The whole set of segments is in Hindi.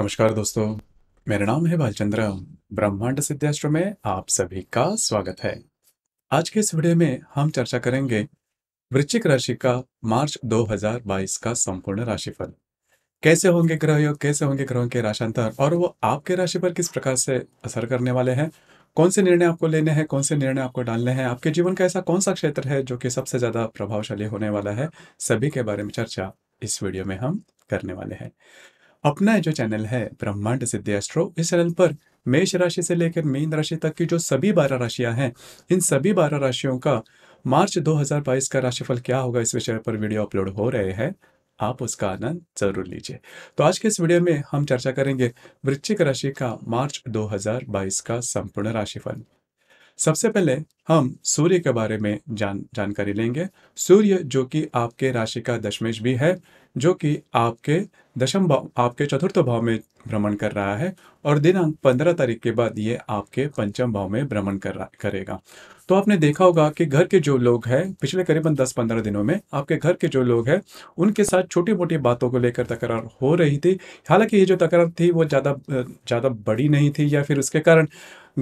नमस्कार दोस्तों मेरा नाम है भालचंद्र ब्रह्मांड सिद्धाश्र में आप सभी का स्वागत है आज के इस वीडियो में हम चर्चा करेंगे वृश्चिक राशि का मार्च 2022 का संपूर्ण राशिफल कैसे होंगे ग्रह योग कैसे होंगे ग्रहों के राशांतर और वो आपके राशि पर किस प्रकार से असर करने वाले हैं कौन से निर्णय आपको लेने हैं कौन से निर्णय आपको डालने हैं आपके जीवन का ऐसा कौन सा क्षेत्र है जो कि सबसे ज्यादा प्रभावशाली होने वाला है सभी के बारे में चर्चा इस वीडियो में हम करने वाले हैं अपना जो चैनल है ब्रह्मांड सिद्धि एस्ट्रो इस चैनल पर मेष राशि से लेकर मीन राशि तक की जो सभी बारह राशियां हैं इन सभी बारह राशियों का मार्च 2022 का राशिफल क्या होगा इस विषय पर वीडियो अपलोड हो रहे हैं आप उसका आनंद जरूर लीजिए तो आज के इस वीडियो में हम चर्चा करेंगे वृश्चिक राशि का मार्च 2022 का संपूर्ण राशिफल सबसे पहले हम सूर्य के बारे में जान जानकारी लेंगे सूर्य जो कि आपके राशि का दशमेश भी है जो कि आपके दशम भाव आपके चतुर्थ भाव में भ्रमण कर रहा है और दिनांक पंद्रह तारीख के बाद ये आपके पंचम भाव में भ्रमण कर करेगा तो आपने देखा होगा कि घर के जो लोग हैं पिछले करीबन दस पंद्रह दिनों में आपके घर के जो लोग हैं उनके साथ छोटी मोटी बातों को लेकर तकरार हो रही थी हालांकि ये जो तकरार थी वो ज़्यादा ज़्यादा बड़ी नहीं थी या फिर उसके कारण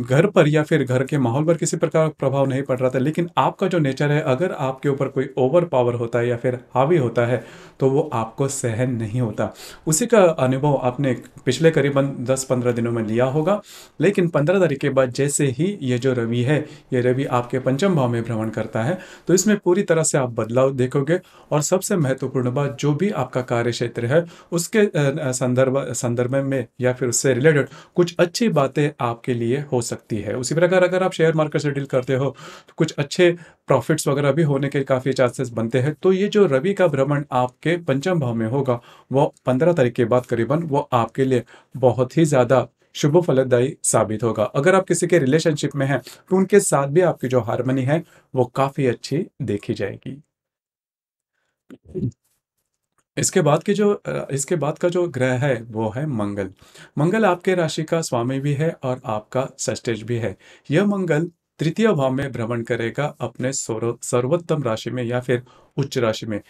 घर पर या फिर घर के माहौल पर किसी प्रकार का प्रभाव नहीं पड़ रहा था लेकिन आपका जो नेचर है अगर आपके ऊपर कोई ओवर पावर होता है या फिर हावी होता है तो वो आपको सहन नहीं होता उसी का अनुभव आपने पिछले करीबन 10-15 दिनों में लिया होगा लेकिन 15 तारीख के बाद जैसे ही ये जो रवि है ये रवि आपके पंचम भाव में भ्रमण करता है तो इसमें पूरी तरह से आप बदलाव देखोगे और सबसे महत्वपूर्ण बात जो भी आपका कार्य क्षेत्र है उसके संदर्भ संदर्भ में या फिर उससे रिलेटेड कुछ अच्छी बातें आपके लिए हो सकती है उसी प्रकार अगर आप शेयर मार्केट से डील करते हो तो कुछ अच्छे प्रॉफिट्स वगैरह भी होने के काफ़ी चांसेस बनते हैं तो ये जो रवि का भ्रमण आपके पंचम भाव में होगा वो पंद्रह तारीख के बाद करीबन वो आपके लिए बहुत ही ज़्यादा शुभ फलदायी साबित होगा अगर आप किसी के रिलेशनशिप में हैं तो उनके साथ भी आपकी जो हारमोनी है वो काफ़ी अच्छी देखी जाएगी इसके बाद के जो इसके बाद का जो ग्रह है वो है मंगल मंगल आपके राशि का स्वामी भी है और आपका सस्टेज भी है यह मंगल तृतीय भाव में भ्रमण करेगा अपने सर्वोत्तम राशि में या फिर उच्च राशि में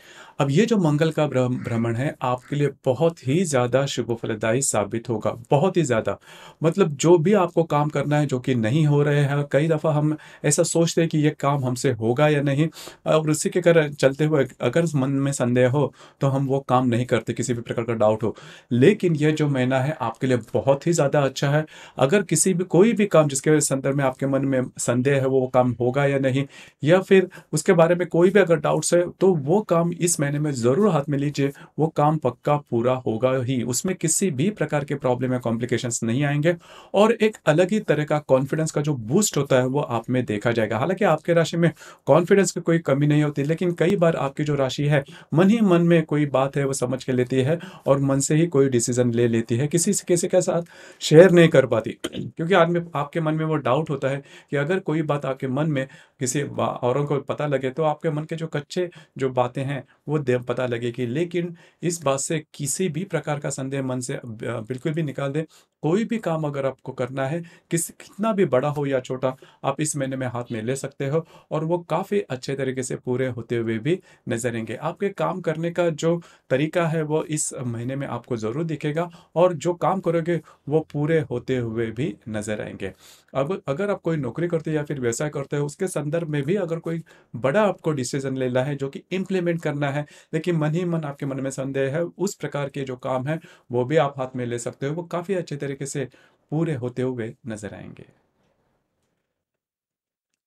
अब ये जो मंगल का भ्रमण है आपके लिए बहुत ही ज़्यादा शुभ फलदायी साबित होगा बहुत ही ज़्यादा मतलब जो भी आपको काम करना है जो कि नहीं हो रहे हैं कई दफ़ा हम ऐसा सोचते हैं कि ये काम हमसे होगा या नहीं और उसी के कारण चलते हुए अगर मन में संदेह हो तो हम वो काम नहीं करते किसी भी प्रकार का डाउट हो लेकिन यह जो महीना है आपके लिए बहुत ही ज़्यादा अच्छा है अगर किसी भी कोई भी काम जिसके संदर्भ में आपके मन में संदेह है वो काम होगा या नहीं या फिर उसके बारे में कोई भी अगर डाउट्स है तो वो काम इस महीने में ज़रूर हाथ में लीजिए वो काम पक्का पूरा होगा ही उसमें किसी भी प्रकार के प्रॉब्लम या कॉम्प्लिकेशन नहीं आएंगे और एक अलग ही तरह का कॉन्फिडेंस का जो बूस्ट होता है वो आप में देखा जाएगा हालांकि आपके राशि में कॉन्फिडेंस की कोई कमी नहीं होती लेकिन कई बार आपकी जो राशि है मन ही मन में कोई बात है वो समझ के लेती है और मन से ही कोई डिसीजन ले लेती है किसी किसी के साथ शेयर नहीं कर पाती क्योंकि आदमी आपके मन में वो डाउट होता है कि अगर कोई बात आपके मन में किसी औरों को पता लगे तो आपके मन के जो कच्चे जो बातें हैं वो देव पता लगेगी लेकिन इस बात से किसी भी प्रकार का संदेह मन से बिल्कुल भी निकाल दें कोई भी काम अगर आपको करना है किस कितना भी बड़ा हो या छोटा आप इस महीने में हाथ में ले सकते हो और वो काफ़ी अच्छे तरीके से पूरे होते हुए भी नजरेंगे आपके काम करने का जो तरीका है वो इस महीने में आपको ज़रूर दिखेगा और जो काम करोगे वो पूरे होते हुए भी नजर आएंगे अब अगर आप कोई नौकरी करते या फिर व्यवसाय करते हो उसके संदर्भ में भी अगर कोई बड़ा आपको डिसीजन लेना है जो कि इम्प्लीमेंट करना है लेकिन मन ही मन आपके मन में संदेह है उस प्रकार के जो काम है वो भी आप हाथ में ले सकते हो वो काफ़ी अच्छे तरीके तरीके से पूरे होते हुए नजर आएंगे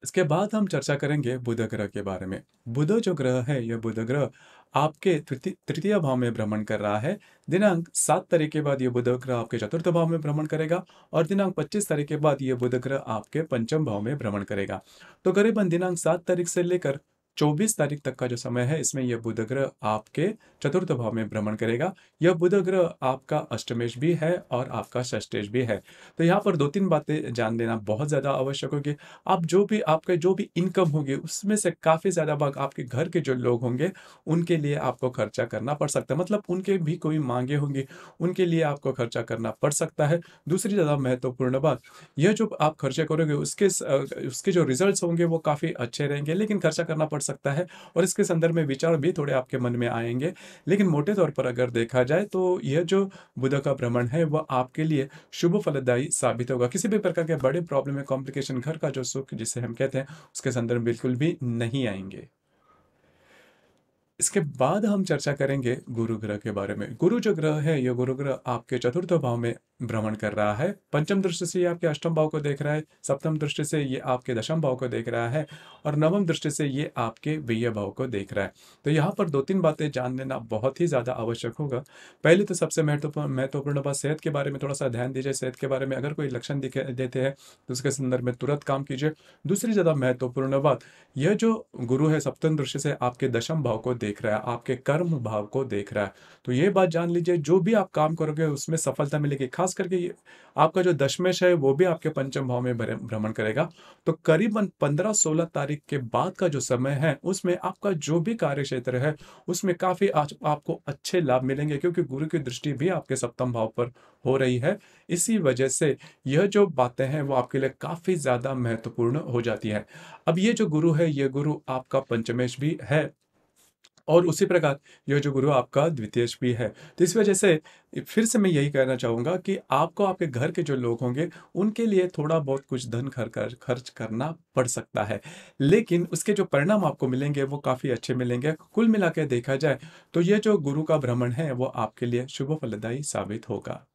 इसके बाद हम चर्चा करेंगे बुध ग्रह के बारे में बुध जो ग्रह है यह बुध ग्रह आपके तृतीय भाव में भ्रमण कर रहा है दिनांक सात तारीख के बाद यह बुध ग्रह आपके चतुर्थ भाव में भ्रमण करेगा और दिनांक पच्चीस तारीख के बाद यह बुध ग्रह आपके पंचम भाव में भ्रमण करेगा तो करीबन दिनांक सात तारीख से लेकर 24 तारीख तक का जो समय है इसमें यह बुध ग्रह आपके चतुर्थ भाव में भ्रमण करेगा यह बुध ग्रह आपका अष्टमेश भी है और आपका षष्टेश भी है तो यहाँ पर दो तीन बातें जान देना बहुत ज़्यादा आवश्यक होगी आप जो भी आपके जो भी इनकम होगी उसमें से काफ़ी ज़्यादा भाग आपके घर के जो लोग होंगे उनके लिए आपको खर्चा करना पड़ सकता है मतलब उनके भी कोई मांगे होंगी उनके लिए आपको खर्चा करना पड़ सकता है दूसरी ज़्यादा महत्वपूर्ण बात यह जो आप खर्चा करोगे उसके उसके जो रिजल्ट होंगे वो काफ़ी अच्छे रहेंगे लेकिन खर्चा करना पड़ सकता है और इसके संदर्भ में विचार भी थोड़े आपके मन में आएंगे लेकिन मोटे तौर पर अगर देखा जाए तो यह जो बुध का भ्रमण है वह आपके लिए शुभ फलदायी साबित होगा किसी भी प्रकार के बड़े प्रॉब्लम या कॉम्प्लिकेशन घर का जो सुख जिसे हम कहते हैं उसके संदर्भ बिल्कुल भी नहीं आएंगे इसके बाद हम चर्चा करेंगे गुरु ग्रह के बारे में गुरु जो ग्रह है यह गुरु ग्रह आपके चतुर्थ भाव में भ्रमण कर रहा है पंचम दृष्टि से ये आपके अष्टम भाव को देख रहा है सप्तम दृष्टि से ये आपके दशम भाव को देख रहा है और नवम दृष्टि से ये आपके व्यय भाव को देख रहा है तो यहाँ पर दो तीन बातें जान लेना बहुत ही ज़्यादा आवश्यक होगा पहले तो सबसे महत्वपूर्ण महत्वपूर्ण बात सेहत के बारे में थोड़ा सा ध्यान दीजिए सेहत के बारे में अगर कोई लक्षण दिखे देते हैं तो उसके संदर्भ में तुरंत काम कीजिए दूसरी ज़्यादा महत्वपूर्ण बात यह जो गुरु है सप्तम दृष्टि से आपके दशम भाव को देख देख रहा है आपके कर्म भाव को देख रहा है तो ये बात जान लीजिए जो भी आप काम करोगे उसमें सफलता मिलेगी खास करके आपका जो दशमेश है वो भी आपके पंचम भाव में भ्रमण करेगा तो करीबन पंद्रह सोलह तारीख के बाद का जो समय है उसमें आपका जो भी कार्य क्षेत्र है उसमें काफी आज आपको अच्छे लाभ मिलेंगे क्योंकि गुरु की दृष्टि भी आपके सप्तम भाव पर हो रही है इसी वजह से यह जो बातें हैं वो आपके लिए काफ़ी ज़्यादा महत्वपूर्ण हो जाती है अब ये जो गुरु है ये गुरु आपका पंचमेश भी है और उसी प्रकार यह जो गुरु आपका द्वितीय भी है तो इस वजह से फिर से मैं यही कहना चाहूँगा कि आपको आपके घर के जो लोग होंगे उनके लिए थोड़ा बहुत कुछ धन खर खर्च करना पड़ सकता है लेकिन उसके जो परिणाम आपको मिलेंगे वो काफ़ी अच्छे मिलेंगे कुल मिला देखा जाए तो ये जो गुरु का भ्रमण है वो आपके लिए शुभ फलदायी साबित होगा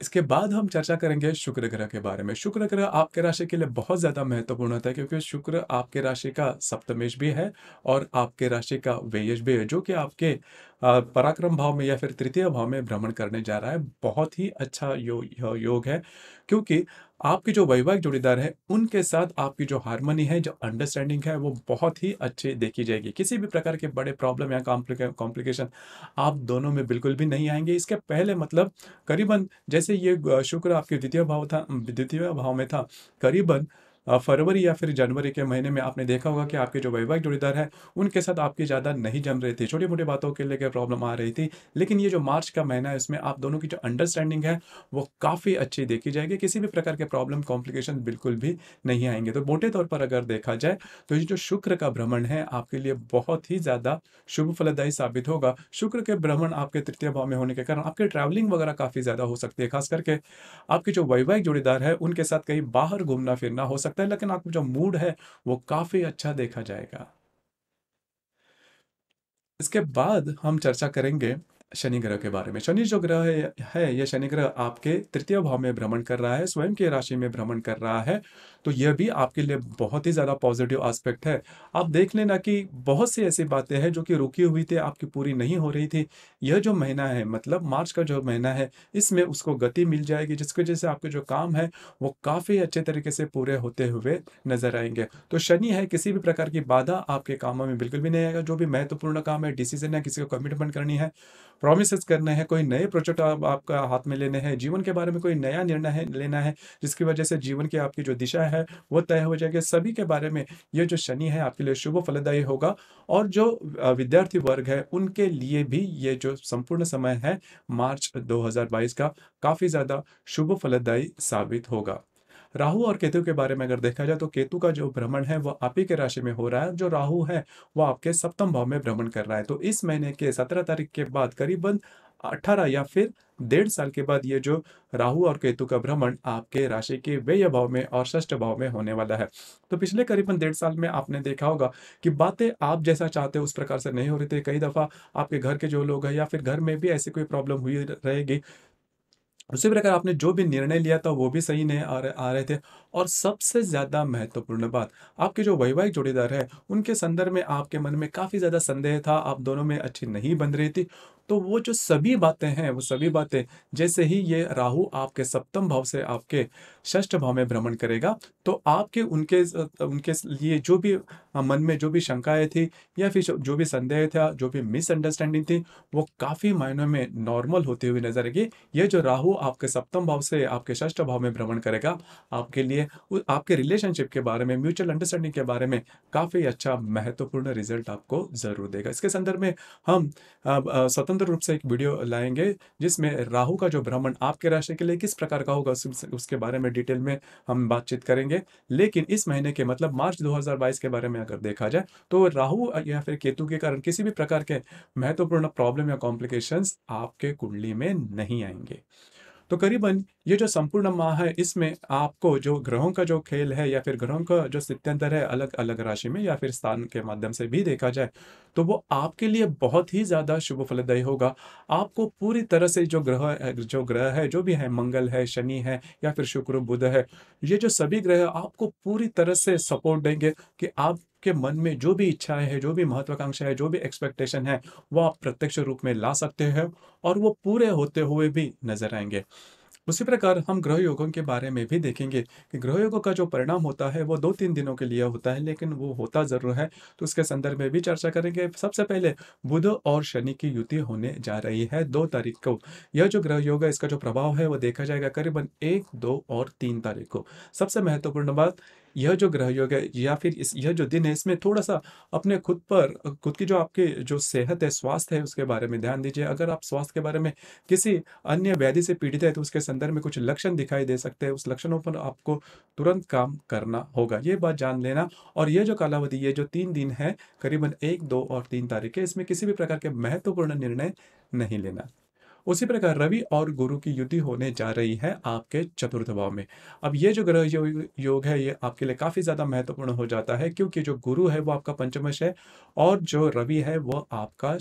इसके बाद हम चर्चा करेंगे शुक्र ग्रह के बारे में शुक्र ग्रह आपके राशि के लिए बहुत ज़्यादा महत्वपूर्ण होता है क्योंकि शुक्र आपके राशि का सप्तमेश भी है और आपके राशि का व्ययश भी है जो कि आपके पराक्रम भाव में या फिर तृतीय भाव में भ्रमण करने जा रहा है बहुत ही अच्छा यो, यो योग है क्योंकि आपके जो वैवाहिक जोड़ीदार है उनके साथ आपकी जो हारमोनी है जो अंडरस्टैंडिंग है वो बहुत ही अच्छे देखी जाएगी किसी भी प्रकार के बड़े प्रॉब्लम या कॉम्प्लिकेशन आप दोनों में बिल्कुल भी नहीं आएंगे इसके पहले मतलब करीबन जैसे ये शुक्र आपके द्वितीय भाव था द्वितीय भाव में था करीबन फरवरी या फिर जनवरी के महीने में आपने देखा होगा कि आपके जो वैवाहिक जोड़ीदार हैं उनके साथ आपकी ज़्यादा नहीं जम रही थी छोटी मोटी बातों के लेकर प्रॉब्लम आ रही थी लेकिन ये जो मार्च का महीना है इसमें आप दोनों की जो अंडरस्टैंडिंग है वो काफ़ी अच्छी देखी जाएगी किसी भी प्रकार के प्रॉब्लम कॉम्प्लिकेशन बिल्कुल भी नहीं आएंगे तो मोटे तौर पर अगर देखा जाए तो ये जो शुक्र का भ्रमण है आपके लिए बहुत ही ज़्यादा शुभ फलदायी साबित होगा शुक्र के भ्रमण आपके तृतीय भाव में होने के कारण आपके ट्रैवलिंग वगैरह काफ़ी ज़्यादा हो सकती है खास करके आपके जो वैवाहिक जोड़ीदार है उनके साथ कहीं बाहर घूमना फिरना हो सकता सकता है लेकिन आपका जो मूड है वो काफ़ी अच्छा देखा जाएगा इसके बाद हम चर्चा करेंगे शनि ग्रह के बारे में शनि जो ग्रह है, यह शनि ग्रह आपके तृतीय भाव में भ्रमण कर रहा है स्वयं की राशि में भ्रमण कर रहा है तो यह भी आपके लिए बहुत ही ज़्यादा पॉजिटिव आस्पेक्ट है आप देख लेना कि बहुत सी ऐसी बातें हैं जो कि रुकी हुई थी आपकी पूरी नहीं हो रही थी यह जो महीना है मतलब मार्च का जो महीना है इसमें उसको गति मिल जाएगी जिसकी वजह से आपके जो काम है वो काफ़ी अच्छे तरीके से पूरे होते हुए नजर आएंगे तो शनि है किसी भी प्रकार की बाधा आपके कामों में बिल्कुल भी नहीं आएगा जो भी महत्वपूर्ण काम है डिसीजन है किसी को कमिटमेंट करनी है प्रोमिस करने हैं कोई नए प्रोजेक्ट आप, आपका हाथ में लेने हैं जीवन के बारे में कोई नया निर्णय है लेना है जिसकी वजह से जीवन की आपकी जो दिशा है वो तय हो जाएगी सभी के बारे में ये जो शनि है आपके लिए शुभ फलदायी होगा और जो विद्यार्थी वर्ग है उनके लिए भी ये जो संपूर्ण समय है मार्च 2022 का काफ़ी ज़्यादा शुभ फलदायी साबित होगा राहु और केतु के बारे में अगर देखा जाए तो केतु का जो भ्रमण है वो आप ही के राशि में हो रहा है जो राहु है वो आपके सप्तम भाव में भ्रमण कर रहा है तो इस महीने के सत्रह तारीख के बाद करीबन अठारह या फिर डेढ़ साल के बाद ये जो राहु और केतु का भ्रमण आपके राशि के व्यय भाव में और षष्ठ भाव में होने वाला है तो पिछले करीबन डेढ़ साल में आपने देखा होगा कि बातें आप जैसा चाहते हो उस प्रकार से नहीं हो रही थी कई दफ़ा आपके घर के जो लोग हैं या फिर घर में भी ऐसी कोई प्रॉब्लम हुई रहेगी उसी प्रकार आपने जो भी निर्णय लिया था वो भी सही नहीं आ रहे आ रहे थे और सबसे ज़्यादा महत्वपूर्ण बात आपके जो वैवाहिक जोड़ीदार है उनके संदर्भ में आपके मन में काफ़ी ज़्यादा संदेह था आप दोनों में अच्छी नहीं बन रही थी तो वो जो सभी बातें हैं वो सभी बातें जैसे ही ये राहु आपके सप्तम भाव से आपके षष्ठ भाव में भ्रमण करेगा तो आपके उनके उनके लिए जो भी मन में जो भी शंकाएं थी या फिर जो भी संदेह था जो भी मिसअंडरस्टैंडिंग थी वो काफ़ी मायनों में नॉर्मल होती हुई नजर आएगी ये जो राहु आपके सप्तम भाव से आपके षष्ठ भाव में भ्रमण करेगा आपके लिए आपके रिलेशनशिप के बारे में म्यूचुअल अंडरस्टैंडिंग के बारे में काफ़ी अच्छा महत्वपूर्ण रिजल्ट आपको ज़रूर देगा इसके संदर्भ में हम स्वतंत्र रूप से एक वीडियो लाएंगे जिसमें राहु का जो भ्रमण आपके राशि के लिए किस प्रकार का होगा उसके बारे में डिटेल में हम बातचीत करेंगे लेकिन इस महीने के मतलब मार्च 2022 के बारे में अगर देखा जाए तो राहु या फिर केतु के कारण किसी भी प्रकार के महत्वपूर्ण प्रॉब्लम या कॉम्प्लिकेशंस आपके कुंडली में नहीं आएंगे तो करीबन ये जो संपूर्ण माह है इसमें आपको जो ग्रहों का जो खेल है या फिर ग्रहों का जो स्थित्यंतर है अलग अलग राशि में या फिर स्थान के माध्यम से भी देखा जाए तो वो आपके लिए बहुत ही ज़्यादा शुभ फलदायी होगा आपको पूरी तरह से जो ग्रह जो ग्रह है जो भी है मंगल है शनि है या फिर शुक्र बुध है ये जो सभी ग्रह आपको पूरी तरह से सपोर्ट देंगे कि आप के मन में जो भी इच्छाएं हैं जो भी महत्वाकांक्षा है जो भी एक्सपेक्टेशन है वो आप प्रत्यक्ष रूप में ला सकते हैं और वो पूरे होते हुए भी नजर आएंगे उसी प्रकार हम ग्रह योगों के बारे में भी देखेंगे कि ग्रह योगों का जो परिणाम होता है वो दो तीन दिनों के लिए होता है लेकिन वो होता ज़रूर है तो उसके संदर्भ में भी चर्चा करेंगे सबसे पहले बुध और शनि की युति होने जा रही है दो तारीख को यह जो ग्रह योग है इसका जो प्रभाव है वो देखा जाएगा करीबन एक दो और तीन तारीख को सबसे महत्वपूर्ण बात यह जो ग्रह योग है या फिर इस यह जो दिन है इसमें थोड़ा सा अपने खुद पर खुद की जो आपके जो सेहत है स्वास्थ्य है उसके बारे में ध्यान दीजिए अगर आप स्वास्थ्य के बारे में किसी अन्य व्याधि से पीड़ित है तो उसके संदर्भ में कुछ लक्षण दिखाई दे सकते हैं उस लक्षणों पर आपको तुरंत काम करना होगा ये बात जान लेना और यह जो कालावधि ये जो तीन दिन है करीबन एक दो और तीन तारीख है इसमें किसी भी प्रकार के महत्वपूर्ण निर्णय नहीं लेना उसी प्रकार रवि और गुरु की युति होने जा रही है आपके चतुर्थ भाव में अब ये जो ग्रह योग, योग है ये आपके लिए काफ़ी ज़्यादा महत्वपूर्ण हो जाता है क्योंकि जो गुरु है वो आपका पंचमश है और जो रवि है वो आपका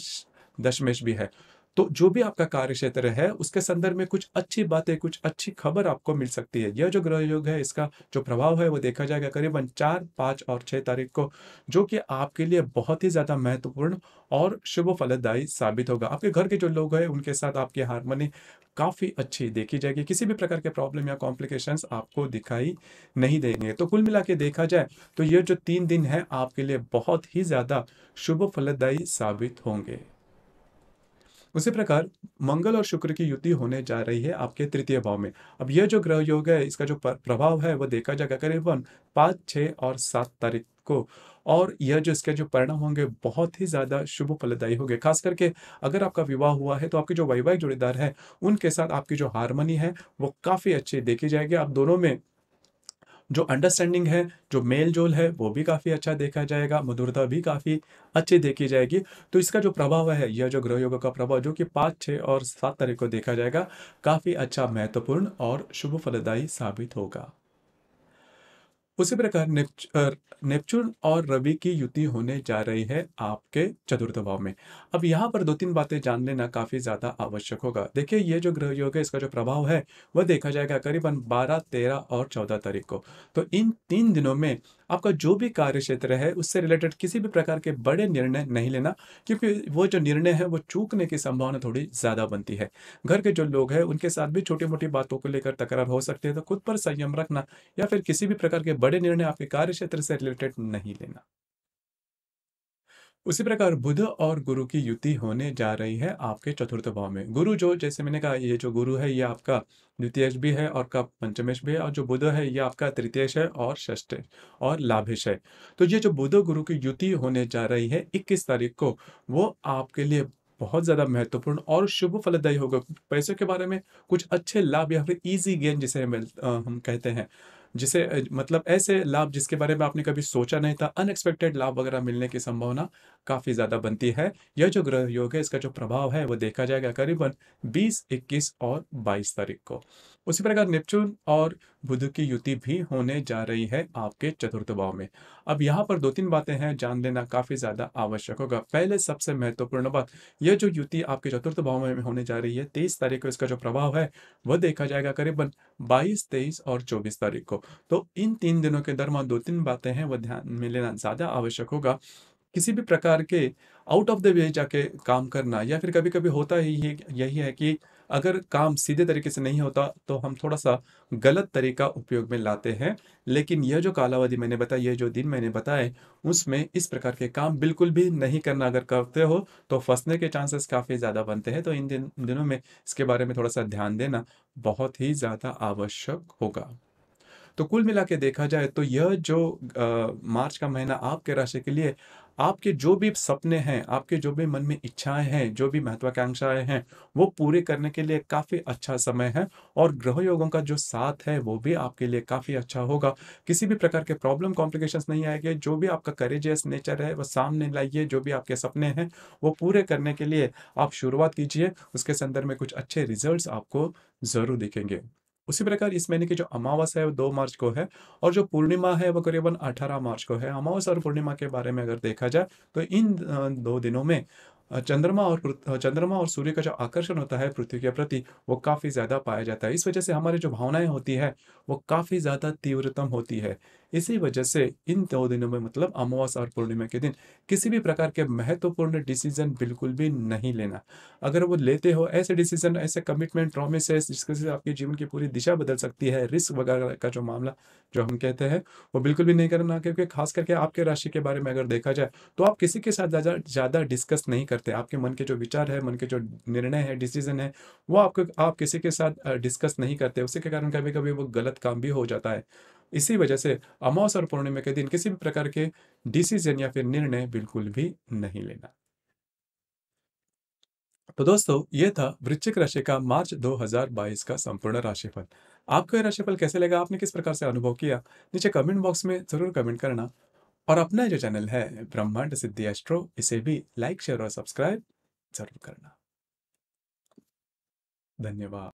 दशमेश भी है तो जो भी आपका कार्य क्षेत्र है उसके संदर्भ में कुछ अच्छी बातें कुछ अच्छी खबर आपको मिल सकती है यह जो ग्रह योग है इसका जो प्रभाव है वो देखा जाएगा करीबन चार पाँच और छः तारीख को जो कि आपके लिए बहुत ही ज़्यादा महत्वपूर्ण और शुभ फलदायी साबित होगा आपके घर के जो लोग हैं उनके साथ आपकी हारमोनी काफ़ी अच्छी देखी जाएगी किसी भी प्रकार के प्रॉब्लम या कॉम्प्लिकेशंस आपको दिखाई नहीं देंगे तो कुल मिला के देखा जाए तो ये जो तीन दिन है आपके लिए बहुत ही ज़्यादा शुभ फलदायी साबित होंगे उसी प्रकार मंगल और शुक्र की युति होने जा रही है आपके तृतीय भाव में अब यह जो ग्रह योग है इसका जो प्रभाव है वह देखा जाएगा करीबन पाँच छः और सात तारीख को और यह जो इसके जो परिणाम होंगे बहुत ही ज़्यादा शुभ फलदायी होंगे खास करके अगर आपका विवाह हुआ है तो आपके जो वैवाहिक जोड़ीदार है उनके साथ आपकी जो हारमोनी है वो काफ़ी अच्छी देखी जाएगी आप दोनों में जो अंडरस्टैंडिंग है जो मेल जोल है वो भी काफ़ी अच्छा देखा जाएगा मधुरता भी काफ़ी अच्छी देखी जाएगी तो इसका जो प्रभाव है यह जो ग्रह योग का प्रभाव जो कि पाँच छः और सात तारीख को देखा जाएगा काफ़ी अच्छा महत्वपूर्ण और शुभ फलदायी साबित होगा उसी प्रकार नेपच्यून और रवि की युति होने जा रही है आपके चतुर्थ भाव में अब यहाँ पर दो तीन बातें जान लेना काफ़ी ज़्यादा आवश्यक होगा देखिए ये जो ग्रह योग है इसका जो प्रभाव है वह देखा जाएगा करीबन 12, 13 और 14 तारीख को तो इन तीन दिनों में आपका जो भी कार्य क्षेत्र है उससे रिलेटेड किसी भी प्रकार के बड़े निर्णय नहीं लेना क्योंकि वो जो निर्णय है वो चूकने की संभावना थोड़ी ज़्यादा बनती है घर के जो लोग हैं उनके साथ भी छोटी मोटी बातों को लेकर तकरार हो सकती है तो खुद पर संयम रखना या फिर किसी भी प्रकार के बड़े निर्णय आपके कार्य क्षेत्र से रिलेटेड नहीं लेना उसी प्रकार बुध और गुरु की युति होने जा रही है आपके चतुर्थ भाव में गुरु जो जैसे मैंने कहा ये जो गुरु है ये आपका द्वितीयश भी है और का पंचमेश भी है और जो बुध है ये आपका तृतीयश है और षष्ठ और लाभेश है तो ये जो बुध गुरु की युति होने जा रही है इक्कीस तारीख को वो आपके लिए बहुत ज़्यादा महत्वपूर्ण और शुभ फलदायी होगा पैसे के बारे में कुछ अच्छे लाभ या फिर इजी गेन जिसे हम कहते हैं जिसे मतलब ऐसे लाभ जिसके बारे में आपने कभी सोचा नहीं था अनएक्सपेक्टेड लाभ वगैरह मिलने की संभावना काफ़ी ज़्यादा बनती है यह जो ग्रह योग है इसका जो प्रभाव है वो देखा जाएगा करीबन बीस इक्कीस और बाईस तारीख को उसी प्रकार नेपच्यून और बुध की युति भी होने जा रही है आपके चतुर्थ भाव में अब यहाँ पर दो तीन बातें हैं जान लेना काफ़ी ज़्यादा आवश्यक होगा पहले सबसे महत्वपूर्ण बात यह जो युति आपके चतुर्थ भाव में होने जा रही है तेईस तारीख को इसका जो प्रभाव है वह देखा जाएगा करीबन बाईस तेईस और चौबीस तारीख को तो इन तीन दिनों के दरमियान दो तीन बातें हैं वह ध्यान में लेना ज़्यादा आवश्यक होगा किसी भी प्रकार के आउट ऑफ द वे जाके काम करना या फिर कभी कभी होता ही यही है कि अगर काम सीधे तरीके से नहीं होता तो हम थोड़ा सा गलत तरीका उपयोग में लाते हैं लेकिन यह जो कालावधि मैंने बताया यह जो दिन मैंने बताए उसमें इस प्रकार के काम बिल्कुल भी नहीं करना अगर करते हो तो फंसने के चांसेस काफ़ी ज़्यादा बनते हैं तो इन दिन दिनों में इसके बारे में थोड़ा सा ध्यान देना बहुत ही ज़्यादा आवश्यक होगा तो कुल मिला के देखा जाए तो यह जो आ, मार्च का महीना आपके राशि के लिए आपके जो भी सपने हैं आपके जो भी मन में इच्छाएं हैं जो भी महत्वाकांक्षाएं हैं वो पूरे करने के लिए काफ़ी अच्छा समय है और ग्रह योगों का जो साथ है वो भी आपके लिए काफ़ी अच्छा होगा किसी भी प्रकार के प्रॉब्लम कॉम्प्लिकेशन नहीं आएंगे जो भी आपका करेजियस नेचर है वो सामने लाइए जो भी आपके सपने हैं वो पूरे करने के लिए आप शुरुआत कीजिए उसके संदर्भ में कुछ अच्छे रिजल्ट आपको ज़रूर दिखेंगे उसी प्रकार इस महीने की जो अमावस है वो दो मार्च को है और जो पूर्णिमा है वो करीबन अठारह मार्च को है अमावस और पूर्णिमा के बारे में अगर देखा जाए तो इन दो दिनों में चंद्रमा और चंद्रमा और सूर्य का जो आकर्षण होता है पृथ्वी के प्रति वो काफ़ी ज़्यादा पाया जाता है इस वजह से हमारी जो भावनाएं होती है वो काफ़ी ज़्यादा तीव्रतम होती है इसी वजह से इन दो दिनों में मतलब अमावस और पूर्णिमा के दिन किसी भी प्रकार के महत्वपूर्ण डिसीजन बिल्कुल भी नहीं लेना अगर वो लेते हो ऐसे डिसीजन ऐसे कमिटमेंट प्रॉमिस जिसके से आपके जीवन की पूरी दिशा बदल सकती है रिस्क वगैरह का जो मामला जो हम कहते हैं वो बिल्कुल भी नहीं करना क्योंकि खास करके आपके राशि के बारे में अगर देखा जाए तो आप किसी के साथ ज़्यादा ज़्यादा डिस्कस नहीं करते आपके मन के जो विचार है मन के जो निर्णय है डिसीजन है वो आपको आप किसी के साथ डिस्कस नहीं करते उसी के कारण कभी कभी वो गलत काम भी हो जाता है इसी वजह से अमावस और पूर्णिमा के दिन किसी भी प्रकार के डिसीजन या फिर निर्णय बिल्कुल भी नहीं लेना तो दोस्तों ये था वृश्चिक राशि का मार्च 2022 का संपूर्ण राशिफल आपको यह राशिफल कैसे लगा आपने किस प्रकार से अनुभव किया नीचे कमेंट बॉक्स में जरूर कमेंट करना और अपना जो चैनल है ब्रह्मांड सिद्धि एस्ट्रो इसे भी लाइक शेयर और सब्सक्राइब जरूर करना धन्यवाद